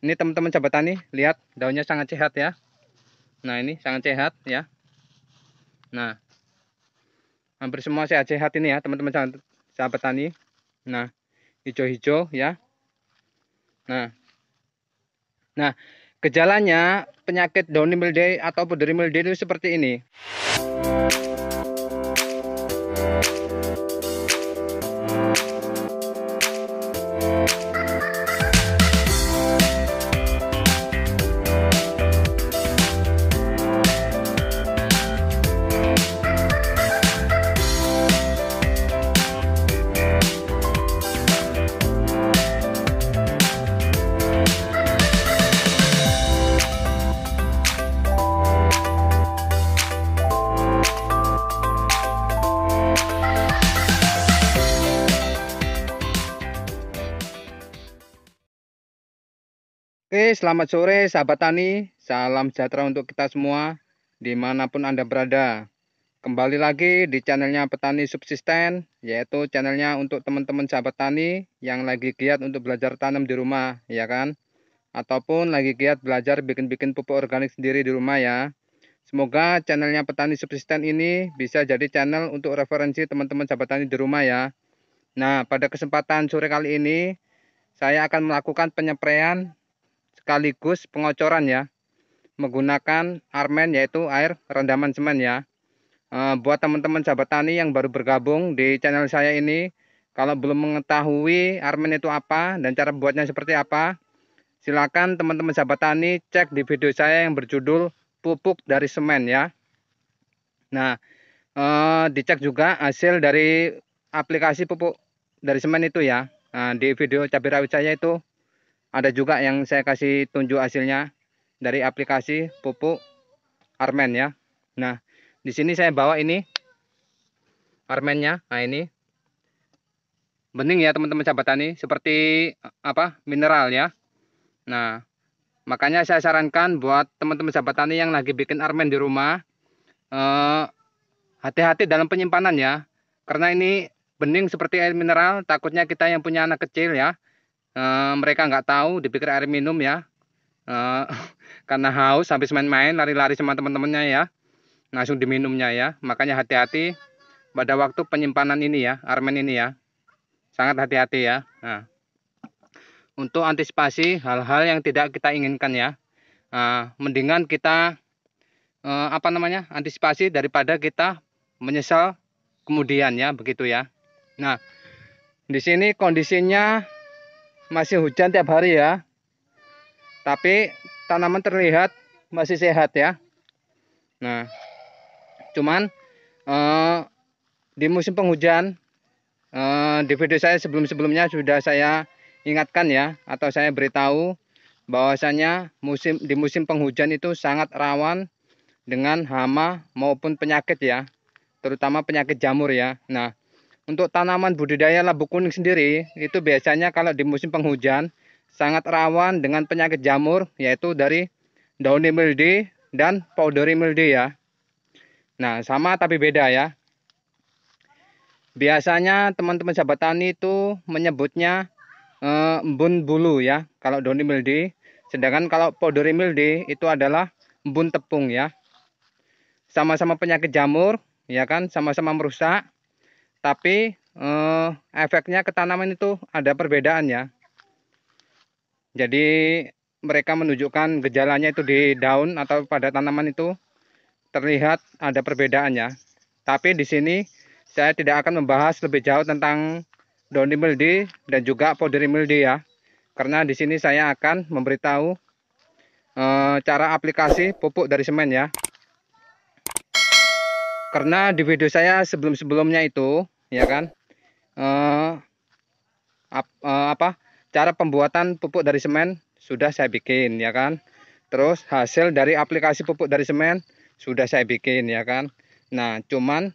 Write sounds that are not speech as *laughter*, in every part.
Ini teman-teman coba tani, lihat daunnya sangat sehat ya. Nah, ini sangat sehat ya. Nah, hampir semua sehat-sehat ini ya, teman-teman sahabat tani. Nah, hijau-hijau ya. Nah. Nah, gejalanya penyakit downy mildew atau powdery mildew itu seperti ini. Oke, selamat sore sahabat tani. Salam sejahtera untuk kita semua dimanapun Anda berada. Kembali lagi di channelnya Petani Subsisten, yaitu channelnya untuk teman-teman sahabat tani yang lagi giat untuk belajar tanam di rumah, ya kan? Ataupun lagi giat belajar bikin-bikin pupuk organik sendiri di rumah ya. Semoga channelnya Petani Subsisten ini bisa jadi channel untuk referensi teman-teman sahabat tani di rumah ya. Nah, pada kesempatan sore kali ini, saya akan melakukan penyemprean sekaligus pengocoran ya menggunakan armen yaitu air rendaman semen ya. Eh, buat teman-teman sahabat tani yang baru bergabung di channel saya ini, kalau belum mengetahui armen itu apa dan cara buatnya seperti apa, silakan teman-teman sahabat tani cek di video saya yang berjudul pupuk dari semen ya. Nah, eh, dicek juga hasil dari aplikasi pupuk dari semen itu ya. Nah, di video cabai rawit saya itu ada juga yang saya kasih tunjuk hasilnya dari aplikasi pupuk Armen ya. Nah, di sini saya bawa ini Armennya. Nah, ini bening ya teman-teman sahabat tani, seperti eh, apa? mineral ya. Nah, makanya saya sarankan buat teman-teman sahabat tani yang lagi bikin Armen di rumah eh, hati-hati dalam penyimpanan ya. Karena ini bening seperti air mineral, takutnya kita yang punya anak kecil ya Eh, mereka nggak tahu dipikir air minum ya e, *laughs* karena haus habis main-main lari-lari sama teman-temannya ya langsung diminumnya ya makanya hati-hati pada waktu penyimpanan ini ya armen ini ya sangat hati-hati ya nah. untuk antisipasi hal-hal yang tidak kita inginkan ya eh, mendingan kita apa namanya antisipasi daripada kita menyesal kemudian ya begitu ya nah di sini kondisinya masih hujan tiap hari ya. Tapi tanaman terlihat masih sehat ya. Nah, cuman uh, di musim penghujan uh, di video saya sebelum-sebelumnya sudah saya ingatkan ya atau saya beritahu bahwasanya musim di musim penghujan itu sangat rawan dengan hama maupun penyakit ya, terutama penyakit jamur ya. Nah, untuk tanaman budidaya labu kuning sendiri, itu biasanya kalau di musim penghujan sangat rawan dengan penyakit jamur, yaitu dari downy mildew dan powdery mildew ya. Nah, sama tapi beda ya. Biasanya teman-teman sahabat tani itu menyebutnya eh, embun bulu ya, kalau downy mildew. Sedangkan kalau powdery mildew itu adalah embun tepung ya. Sama-sama penyakit jamur, ya kan, sama-sama merusak tapi eh, efeknya ke tanaman itu ada perbedaannya jadi mereka menunjukkan gejalanya itu di daun atau pada tanaman itu terlihat ada perbedaannya tapi di sini saya tidak akan membahas lebih jauh tentang daun mildew dan juga powdery mildew ya karena di sini saya akan memberitahu e, cara aplikasi pupuk dari semen ya karena di video saya sebelum-sebelumnya itu ya kan uh, ap, uh, apa cara pembuatan pupuk dari semen sudah saya bikin ya kan terus hasil dari aplikasi pupuk dari semen sudah saya bikin ya kan nah cuman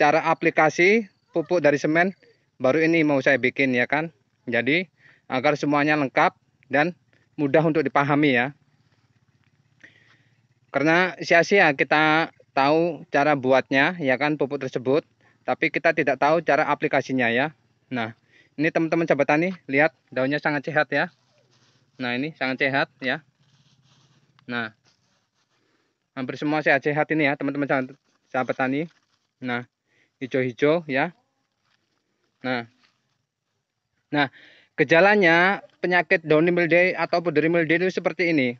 cara aplikasi pupuk dari semen baru ini mau saya bikin ya kan jadi agar semuanya lengkap dan mudah untuk dipahami ya karena sia-sia kita tahu cara buatnya ya kan pupuk tersebut tapi kita tidak tahu cara aplikasinya ya nah ini teman-teman sahabat tani lihat daunnya sangat sehat ya nah ini sangat sehat ya nah hampir semua sehat-sehat ini ya teman-teman sahabat tani nah hijau-hijau ya nah nah gejalanya penyakit downy mildew atau powdery mildew itu seperti ini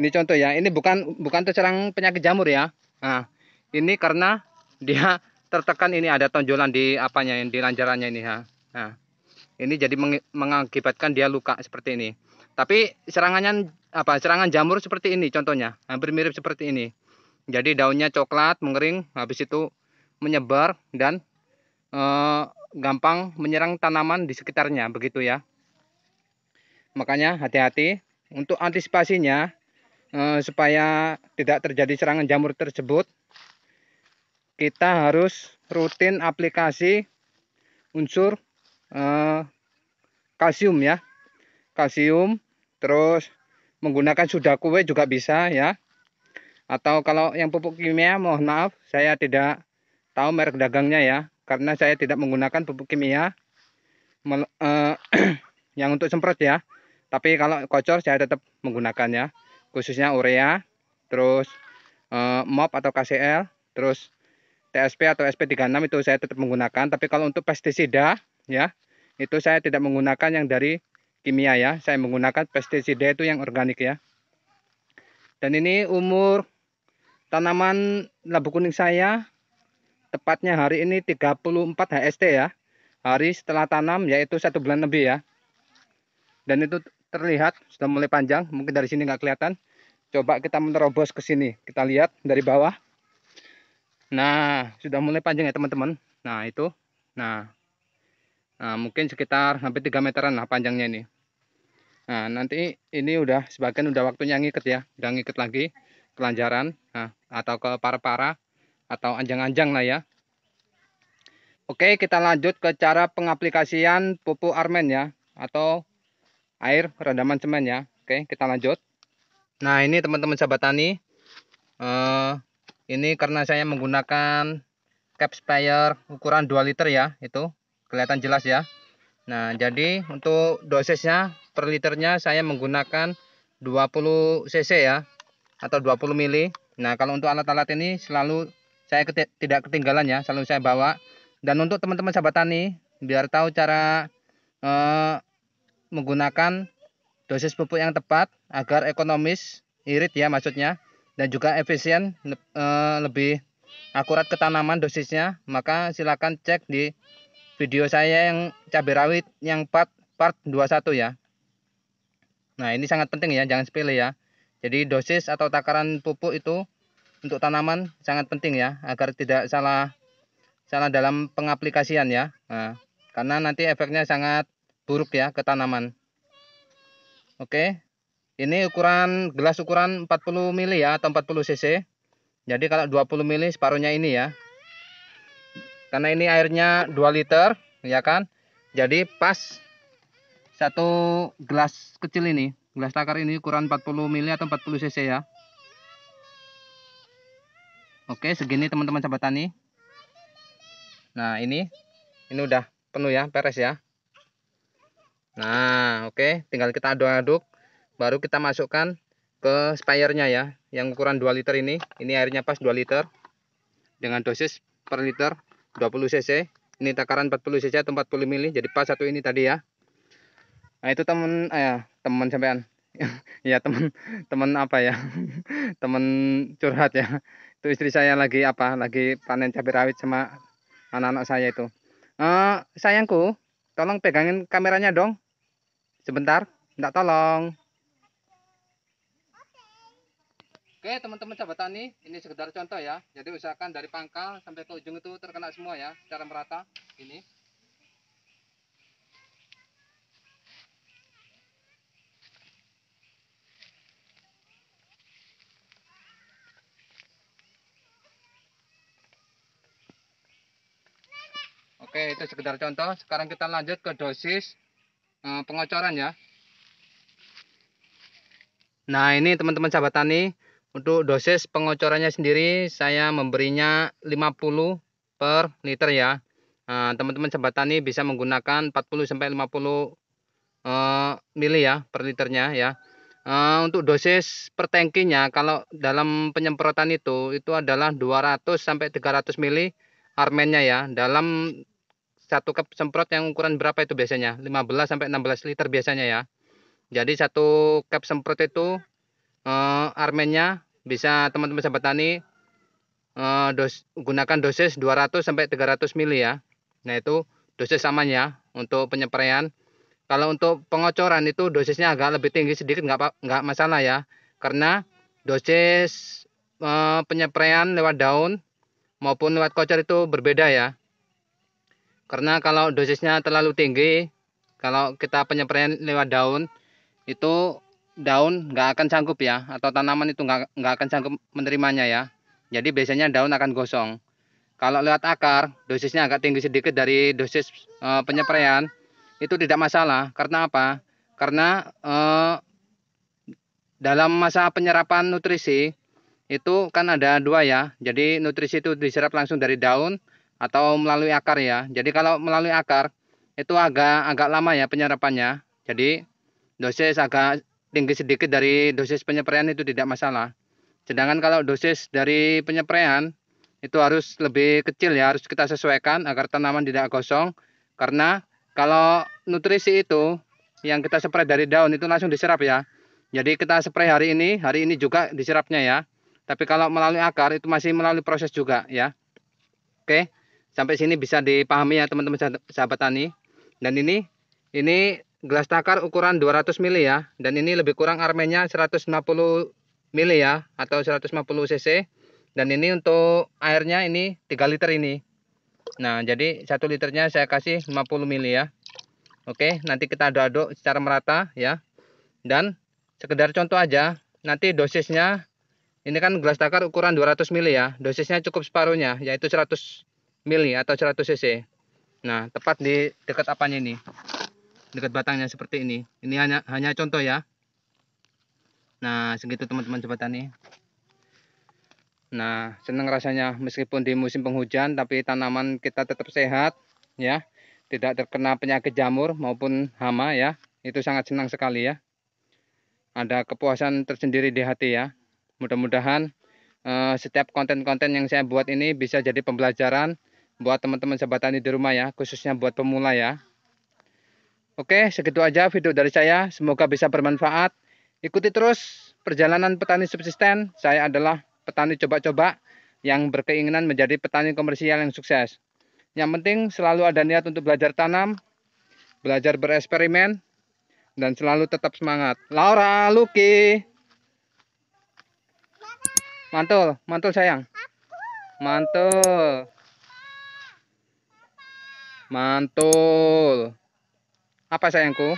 ini contoh ya ini bukan bukan terserang penyakit jamur ya nah ini karena dia tertekan ini ada tonjolan di apanya yang di lanjarannya ini ya nah ini jadi mengakibatkan dia luka seperti ini tapi serangannya apa serangan jamur seperti ini contohnya hampir mirip seperti ini jadi daunnya coklat mengering habis itu menyebar dan e, gampang menyerang tanaman di sekitarnya begitu ya makanya hati-hati untuk antisipasinya Eh, supaya tidak terjadi serangan jamur tersebut kita harus rutin aplikasi unsur eh, kalsium ya kalsium terus menggunakan sudah kue juga bisa ya atau kalau yang pupuk kimia mohon maaf saya tidak tahu merek dagangnya ya karena saya tidak menggunakan pupuk kimia eh, *clears throat* yang untuk semprot ya tapi kalau kocor saya tetap menggunakannya khususnya urea, terus eh, MOP atau KCL, terus TSP atau SP36 itu saya tetap menggunakan. Tapi kalau untuk pestisida ya, itu saya tidak menggunakan yang dari kimia ya. Saya menggunakan pestisida itu yang organik ya. Dan ini umur tanaman labu kuning saya tepatnya hari ini 34 HST ya. Hari setelah tanam yaitu satu bulan lebih ya. Dan itu terlihat sudah mulai panjang mungkin dari sini nggak kelihatan coba kita menerobos ke sini kita lihat dari bawah nah sudah mulai panjang ya teman-teman nah itu nah, nah mungkin sekitar sampai 3 meteran lah panjangnya ini nah nanti ini udah sebagian udah waktunya ngikat ya udah ngikat lagi kelanjaran nah, atau ke para-para atau anjang-anjang lah ya Oke kita lanjut ke cara pengaplikasian pupuk armen ya atau air rendaman semen ya. Oke, kita lanjut. Nah, ini teman-teman sahabat tani. Uh, ini karena saya menggunakan cap sprayer ukuran 2 liter ya, itu kelihatan jelas ya. Nah, jadi untuk dosisnya per liternya saya menggunakan 20 cc ya atau 20 mili. Nah, kalau untuk alat-alat ini selalu saya keti tidak ketinggalan ya, selalu saya bawa. Dan untuk teman-teman sahabat tani biar tahu cara eh, menggunakan dosis pupuk yang tepat agar ekonomis irit ya maksudnya dan juga efisien e, lebih akurat ke tanaman dosisnya maka silakan cek di video saya yang cabai rawit yang part part 21 ya nah ini sangat penting ya jangan sepele ya jadi dosis atau takaran pupuk itu untuk tanaman sangat penting ya agar tidak salah salah dalam pengaplikasian ya nah, karena nanti efeknya sangat buruk ya ke tanaman. Oke. Ini ukuran gelas ukuran 40 mili ya atau 40 cc. Jadi kalau 20 mili separuhnya ini ya. Karena ini airnya 2 liter ya kan. Jadi pas satu gelas kecil ini, gelas takar ini ukuran 40 mili atau 40 cc ya. Oke, segini teman-teman sahabat tani. Nah, ini ini udah penuh ya, peres ya. Nah, oke, okay. tinggal kita aduk-aduk baru kita masukkan ke spayernya ya, yang ukuran 2 liter ini. Ini airnya pas 2 liter dengan dosis per liter 20 cc. Ini takaran 40 cc atau 40 mili, jadi pas satu ini tadi ya. Nah, itu temen eh ya, temen sampean. *laughs* ya temen temen apa ya? *laughs* temen curhat ya. Itu istri saya lagi apa? Lagi panen cabai rawit sama anak-anak saya itu. Uh, sayangku, tolong pegangin kameranya dong Sebentar, minta tolong. Oke, teman-teman sahabat tani, ini sekedar contoh ya. Jadi usahakan dari pangkal sampai ke ujung itu terkena semua ya, secara merata. Ini. Oke, itu sekedar contoh. Sekarang kita lanjut ke dosis Eh, pengocoran ya. Nah ini teman-teman sahabat tani untuk dosis pengocorannya sendiri saya memberinya 50 per liter ya. Eh, teman-teman nah, sahabat tani bisa menggunakan 40 sampai 50 eh, mili ya per liternya ya. untuk dosis per tankinya kalau dalam penyemprotan itu itu adalah 200 sampai 300 mili armennya ya. Dalam satu cup semprot yang ukuran berapa itu biasanya 15 sampai 16 liter biasanya ya jadi satu cup semprot itu uh, armennya bisa teman-teman sahabat tani uh, dos, gunakan dosis 200 sampai 300 mili ya nah itu dosis samanya untuk penyepraian kalau untuk pengocoran itu dosisnya agak lebih tinggi sedikit nggak nggak masalah ya karena dosis uh, lewat daun maupun lewat kocor itu berbeda ya karena kalau dosisnya terlalu tinggi, kalau kita penyemprotan lewat daun, itu daun nggak akan sanggup ya, atau tanaman itu nggak nggak akan sanggup menerimanya ya. Jadi biasanya daun akan gosong. Kalau lewat akar, dosisnya agak tinggi sedikit dari dosis e, penyemprotan itu tidak masalah. Karena apa? Karena e, dalam masa penyerapan nutrisi itu kan ada dua ya. Jadi nutrisi itu diserap langsung dari daun atau melalui akar ya. Jadi kalau melalui akar itu agak agak lama ya penyerapannya. Jadi dosis agak tinggi sedikit dari dosis penyepraian itu tidak masalah. Sedangkan kalau dosis dari penyepraian itu harus lebih kecil ya, harus kita sesuaikan agar tanaman tidak kosong karena kalau nutrisi itu yang kita spray dari daun itu langsung diserap ya. Jadi kita spray hari ini, hari ini juga diserapnya ya. Tapi kalau melalui akar itu masih melalui proses juga ya. Oke. Okay sampai sini bisa dipahami ya teman-teman sahabat tani dan ini ini gelas takar ukuran 200 mili ya dan ini lebih kurang armennya 150 mili ya atau 150 cc dan ini untuk airnya ini 3 liter ini nah jadi 1 liternya saya kasih 50 mili ya oke nanti kita aduk-aduk secara merata ya dan sekedar contoh aja nanti dosisnya ini kan gelas takar ukuran 200 mili ya dosisnya cukup separuhnya yaitu 100 mili ya, atau 100 cc. Nah, tepat di dekat apanya ini? Dekat batangnya seperti ini. Ini hanya hanya contoh ya. Nah, segitu teman-teman tani. Nah, senang rasanya meskipun di musim penghujan tapi tanaman kita tetap sehat ya. Tidak terkena penyakit jamur maupun hama ya. Itu sangat senang sekali ya. Ada kepuasan tersendiri di hati ya. Mudah-mudahan eh, setiap konten-konten yang saya buat ini bisa jadi pembelajaran buat teman-teman sahabat tani di rumah ya, khususnya buat pemula ya. Oke, segitu aja video dari saya. Semoga bisa bermanfaat. Ikuti terus perjalanan petani subsisten. Saya adalah petani coba-coba yang berkeinginan menjadi petani komersial yang sukses. Yang penting selalu ada niat untuk belajar tanam, belajar bereksperimen, dan selalu tetap semangat. Laura Lucky Mantul, mantul sayang. Mantul. Mantul. Apa sayangku?